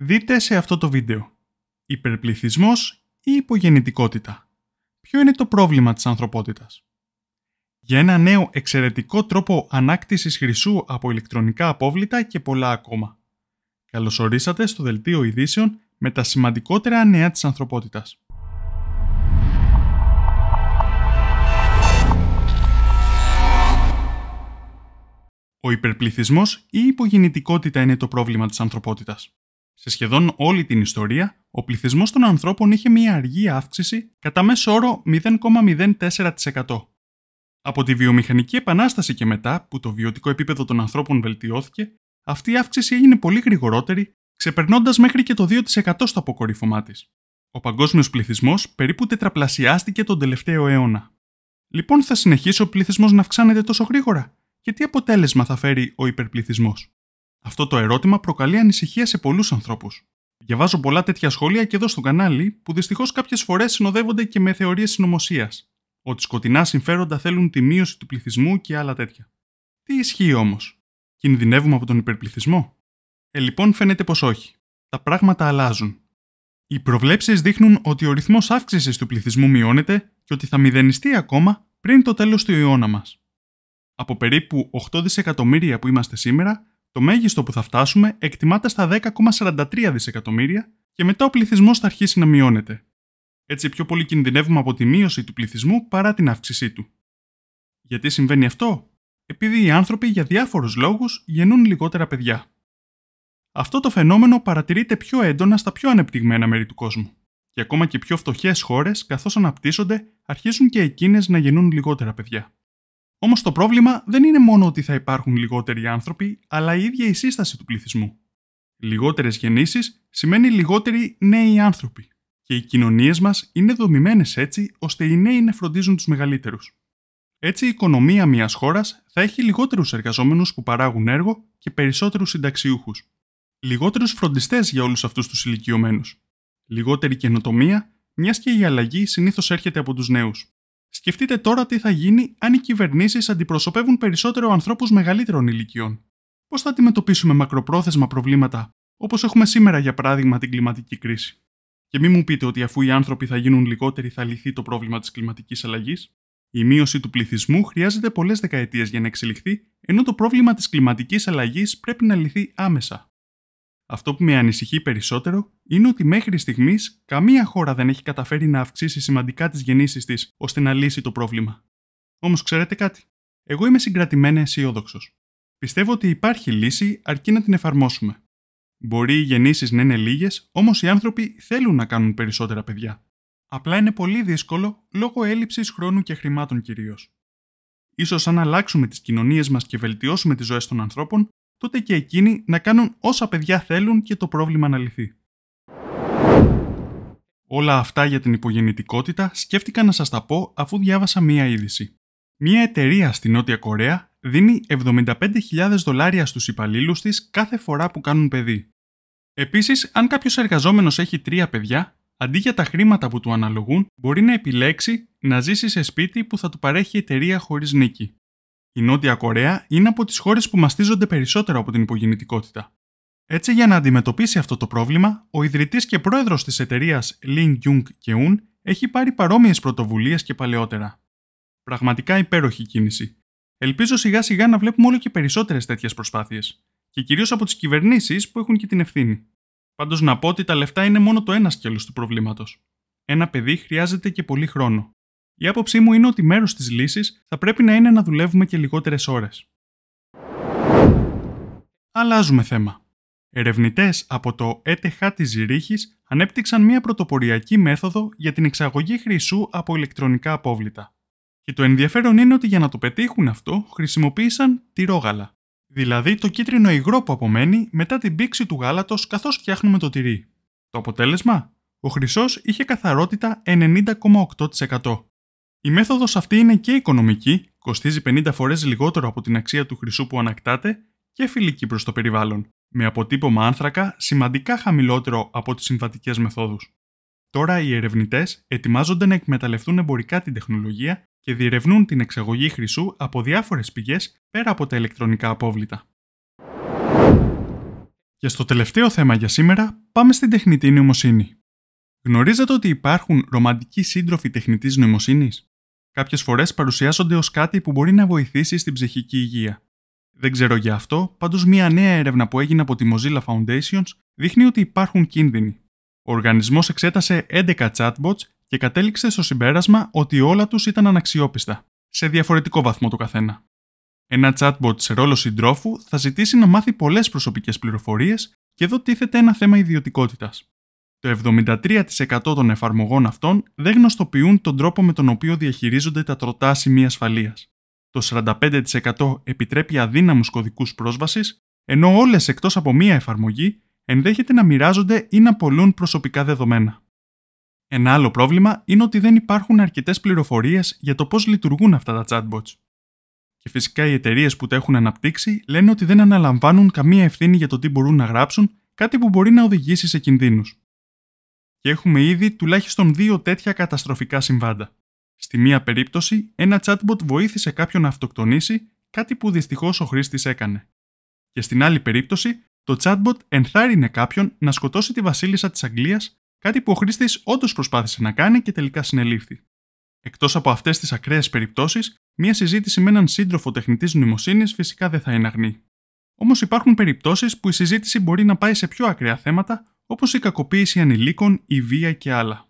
Δείτε σε αυτό το βίντεο. Υπερπληθυσμός ή υπογεννητικότητα. Ποιο είναι το πρόβλημα της ανθρωπότητας. Για ένα νέο εξαιρετικό τρόπο ανάκτησης χρυσού από ηλεκτρονικά απόβλητα και πολλά ακόμα. Καλωσορίσατε στο Δελτίο Ειδήσεων με τα σημαντικότερα νέα της ανθρωπότητας. Ο υπερπληθυσμός ή η υπογεννητικότητα είναι το πρόβλημα της ανθρωπότητας. Σε σχεδόν όλη την ιστορία, ο πληθυσμός των ανθρώπων είχε μια αργή αύξηση κατά μέσο όρο 0,04%. Από τη βιομηχανική επανάσταση και μετά, που το βιωτικό επίπεδο των ανθρώπων βελτιώθηκε, αυτή η αύξηση έγινε πολύ γρηγορότερη, ξεπερνώντας μέχρι και το 2% στο αποκορύφωμά της. Ο παγκόσμιος πληθυσμός περίπου τετραπλασιάστηκε τον τελευταίο αιώνα. Λοιπόν, θα συνεχίσει ο πληθυσμός να αυξάνεται τόσο γρήγορα, και τι αποτέλεσμα θα φέρει ο υπερπληθυσμός. Αυτό το ερώτημα προκαλεί ανησυχία σε πολλούς ανθρώπους. Διαβάζω πολλά τέτοια σχόλια και εδώ στο κανάλι, που δυστυχώς κάποιες φορές συνοδεύονται και με θεωρίες συνωμοσίας. Ότι σκοτεινά συμφέροντα θέλουν τη μείωση του πληθυσμού και άλλα τέτοια. Τι ισχύει όμως, Κινδυνεύουμε από τον υπερπληθυσμό. Ε, λοιπόν, φαίνεται πως όχι. Τα πράγματα αλλάζουν. Οι προβλέψεις δείχνουν ότι ο ρυθμός αύξησης του πληθυσμού μειώνεται και ότι θα μηδενιστεί ακόμα πριν το τέλος του αιώνα μας. Από περίπου 8 δισεκατομμύρια που είμαστε σήμερα, το μέγιστο που θα φτάσουμε εκτιμάται στα 10,43 δισεκατομμύρια και μετά ο πληθυσμός θα αρχίσει να μειώνεται. Έτσι πιο πολύ κινδυνεύουμε από τη μείωση του πληθυσμού παρά την αύξησή του. Γιατί συμβαίνει αυτό? Επειδή οι άνθρωποι για διάφορους λόγους γεννούν λιγότερα παιδιά. Αυτό το φαινόμενο παρατηρείται πιο έντονα στα πιο ανεπτυγμένα μέρη του κόσμου. Και ακόμα και πιο φτωχές χώρες, καθώς αναπτύσσονται, αρχίζουν και εκείνες να γεννούν λιγότερα παιδιά. Όμως το πρόβλημα δεν είναι μόνο ότι θα υπάρχουν λιγότεροι άνθρωποι, αλλά η ίδια η σύσταση του πληθυσμού. Λιγότερες γεννήσεις σημαίνει λιγότεροι νέοι άνθρωποι. Και οι κοινωνίες μας είναι δομημένες έτσι ώστε οι νέοι να φροντίζουν τους μεγαλύτερους. Έτσι, η οικονομία μιας χώρας θα έχει λιγότερους εργαζόμενους που παράγουν έργο και περισσότερους συνταξιούχους. Λιγότερους φροντιστές για όλους αυτούς τους ηλικιωμένους. Λιγότερη καινοτομία, μιας και η αλλαγή συνήθως έρχεται από τους νέους. Σκεφτείτε τώρα τι θα γίνει αν οι κυβερνήσεις αντιπροσωπεύουν περισσότερο ανθρώπους μεγαλύτερων ηλικιών. Πώς θα αντιμετωπίσουμε μακροπρόθεσμα προβλήματα, όπως έχουμε σήμερα για παράδειγμα την κλιματική κρίση. Και μην μου πείτε ότι αφού οι άνθρωποι θα γίνουν λιγότεροι, θα λυθεί το πρόβλημα της κλιματικής αλλαγής. Η μείωση του πληθυσμού χρειάζεται πολλές δεκαετίες για να εξελιχθεί, ενώ το πρόβλημα της κλιματικής αλλαγής πρέπει να λυθεί άμεσα. Αυτό που με ανησυχεί περισσότερο είναι ότι μέχρι στιγμής καμία χώρα δεν έχει καταφέρει να αυξήσει σημαντικά τις γεννήσεις της ώστε να λύσει το πρόβλημα. Όμως ξέρετε κάτι. Εγώ είμαι συγκρατημένα αισιόδοξος. Πιστεύω ότι υπάρχει λύση αρκεί να την εφαρμόσουμε. Μπορεί οι γεννήσεις να είναι λίγες, όμως οι άνθρωποι θέλουν να κάνουν περισσότερα παιδιά. Απλά είναι πολύ δύσκολο λόγω έλλειψης χρόνου και χρημάτων κυρίως. σω αν αλλάξουμε τις κοινωνίες μας και βελτιώσουμε τις ζωές των ανθρώπων, τότε και εκείνοι να κάνουν όσα παιδιά θέλουν και το πρόβλημα να λυθεί. Όλα αυτά για την υπογεννητικότητα σκέφτηκα να σας τα πω αφού διάβασα μία είδηση. Μία εταιρεία στη Νότια Κορέα δίνει 75.000 δολάρια στους υπαλλήλους της κάθε φορά που κάνουν παιδί. Επίσης, αν κάποιος εργαζόμενος έχει τρία παιδιά, αντί για τα χρήματα που του αναλογούν, μπορεί να επιλέξει να ζήσει σε σπίτι που θα του παρέχει εταιρεία χωρίς νίκη. Η Νότια Κορέα είναι από τις χώρες που μαστίζονται περισσότερο από την υπογεννητικότητα. Έτσι, για να αντιμετωπίσει αυτό το πρόβλημα, ο ιδρυτής και πρόεδρος της εταιρείας Lin και Keun έχει πάρει παρόμοιες πρωτοβουλίες και παλαιότερα. Πραγματικά υπέροχη κίνηση. Ελπίζω σιγά σιγά να βλέπουμε όλο και περισσότερες τέτοιες προσπάθειες. Και κυρίως από τις κυβερνήσεις που έχουν και την ευθύνη. Πάντως να πω ότι τα λεφτά είναι μόνο το ένα σκέλος του προβλήματος. Ένα παιδί χρειάζεται και πολύ χρόνο. Η άποψή μου είναι ότι μέρος της λύσης θα πρέπει να είναι να δουλεύουμε και λιγότερες ώρες. Αλλάζουμε θέμα. Ερευνητές από το ΕΤΧ της Ζηρίχης ανέπτυξαν μια πρωτοποριακή μέθοδο για την εξαγωγή χρυσού από ηλεκτρονικά απόβλητα. Και το ενδιαφέρον είναι ότι για να το πετύχουν αυτό χρησιμοποίησαν τυρόγαλα. Δηλαδή το κίτρινο υγρό που απομένει μετά την πήξη του γάλατος καθώς φτιάχνουμε το τυρί. Το αποτέλεσμα? Ο χρυσός είχε καθαρότητα 90,8%. Η μέθοδος αυτή είναι και οικονομική, κοστίζει 50 φορές λιγότερο από την αξία του χρυσού που ανακτάται και φιλική προς το περιβάλλον, με αποτύπωμα άνθρακα σημαντικά χαμηλότερο από τις συμβατικές μεθόδους. Τώρα οι ερευνητές ετοιμάζονται να εκμεταλλευτούν εμπορικά την τεχνολογία και διερευνούν την εξαγωγή χρυσού από διάφορες πηγές πέρα από τα ηλεκτρονικά απόβλητα. Και στο τελευταίο θέμα για σήμερα, πάμε στην τεχνητή νοημοσύνη. Γνωρίζετε ότι υπάρχουν ρομαντικοί σύντροφοι τεχνητής νοημοσύνης. Κάποιες φορές παρουσιάζονται ως κάτι που μπορεί να βοηθήσει στην ψυχική υγεία. Δεν ξέρω για αυτό, πάντως μία νέα έρευνα που έγινε από τη Mozilla Foundations δείχνει ότι υπάρχουν κίνδυνοι. Ο οργανισμός εξέτασε 11 chatbots και κατέληξε στο συμπέρασμα ότι όλα τους ήταν αναξιόπιστα, σε διαφορετικό βαθμό το καθένα. Ένα chatbot σε ρόλο συντρόφου θα ζητήσει να μάθει πολλές προσωπικές πληροφορίες και εδώ τίθεται ένα θέμα ιδιωτικότητας. Το 73% των εφαρμογών αυτών δεν γνωστοποιούν τον τρόπο με τον οποίο διαχειρίζονται τα τροτά σημεία ασφαλείας. Το 45% επιτρέπει αδύναμους κωδικούς πρόσβασης, ενώ όλες εκτός από μία εφαρμογή ενδέχεται να μοιράζονται ή να πολλούν προσωπικά δεδομένα. Ένα άλλο πρόβλημα είναι ότι δεν υπάρχουν αρκετές πληροφορίες για το πώς λειτουργούν αυτά τα chatbots. Και φυσικά οι εταιρείες που τα έχουν αναπτύξει λένε ότι δεν αναλαμβάνουν καμία ευθύνη για το τι μπορούν να γράψουν, κάτι που μπορεί να οδηγήσει σε κινδύνους και έχουμε ήδη τουλάχιστον δύο τέτοια καταστροφικά συμβάντα. Στη μία περίπτωση, ένα chatbot βοήθησε κάποιον να αυτοκτονήσει, κάτι που δυστυχώς ο χρήστης έκανε. Και στην άλλη περίπτωση, το chatbot ενθάρρυνε κάποιον να σκοτώσει τη βασίλισσα της Αγγλίας... κάτι που ο χρήστης όντως προσπάθησε να κάνει και τελικά συνελήφθη. Εκτός από αυτές τις ακραίες περιπτώσεις, μία συζήτηση με έναν σύντροφο τεχνητής νοημοσύνης φυσικά δεν θα είναι αγνή. Όμως υπάρχουν περιπτώσεις που η συζήτηση μπορεί να πάει σε πιο ακραία θέματα, όπως η κακοποίηση ανηλίκων, η βία και άλλα.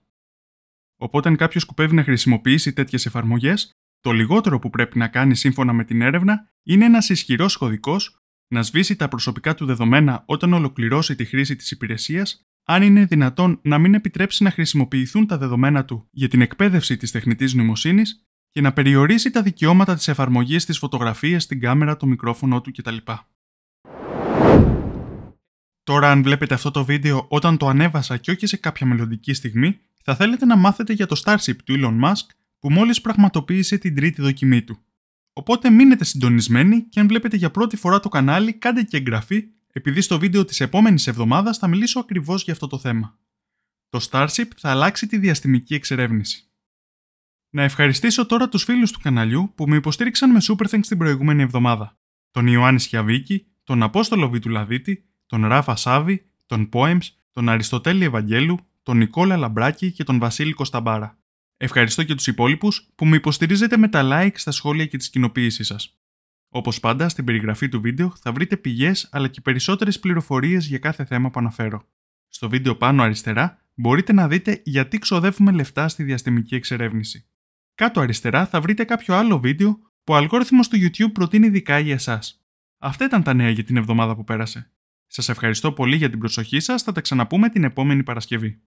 Οπότε, αν κάποιος σκοπεύει να χρησιμοποιήσει τέτοιες εφαρμογές, το λιγότερο που πρέπει να κάνει σύμφωνα με την έρευνα είναι ένας ισχυρός κωδικό να σβήσει τα προσωπικά του δεδομένα όταν ολοκληρώσει τη χρήση της υπηρεσίας, αν είναι δυνατόν να μην επιτρέψει να χρησιμοποιηθούν τα δεδομένα του για την εκπαίδευση της τεχνητής νοημοσύνης και να περιορίσει τα δικαιώματα της εφαρμογής στι φωτογραφίε, την κάμερα, το μικρόφωνο του κτλ. Τώρα αν βλέπετε αυτό το βίντεο όταν το ανέβασα και όχι σε κάποια μελλοντική στιγμή, θα θέλετε να μάθετε για το Starship του Elon Musk που μόλις πραγματοποίησε την τρίτη δοκιμή του. Οπότε μείνετε συντονισμένοι και αν βλέπετε για πρώτη φορά το κανάλι κάντε και εγγραφή επειδή στο βίντεο της επόμενης εβδομάδας θα μιλήσω ακριβώς για αυτό το θέμα. Το Starship θα αλλάξει τη διαστημική εξερεύνηση. Να ευχαριστήσω τώρα τους φίλους του καναλιού που με υποστήριξαν με Super Thanks την προηγούμενη εβδομάδα. Τον Ιωάννη Σιαβίκη, τον Απόστολο Βιτουλαδίτη, τον Ράφα Σάβη, τον Poems, τον Αριστοτέλη Ευαγγέλου, τον Νικόλα Λαμπράκη και τον Βασίλη Κωνσταμπάρα. Ευχαριστώ και τους υπόλοιπους που με υποστηρίζετε με τα like στα σχόλια και τις κοινοποίησει σας. Όπως πάντα, στην περιγραφή του βίντεο θα βρείτε πηγές αλλά και περισσότερες πληροφορίες για κάθε θέμα που αναφέρω. Στο βίντεο πάνω αριστερά μπορείτε να δείτε γιατί ξοδεύουμε λεφτά στη διαστημική εξερεύνηση. Κάτω αριστερά θα βρείτε κάποιο άλλο βίντεο που ο αλγόριθμος του YouTube προτείνει ειδικά για εσάς. Αυτά ήταν τα νέα για την εβδομάδα που πέρασε. Σας ευχαριστώ πολύ για την προσοχή σας, θα τα ξαναπούμε την επόμενη Παρασκευή.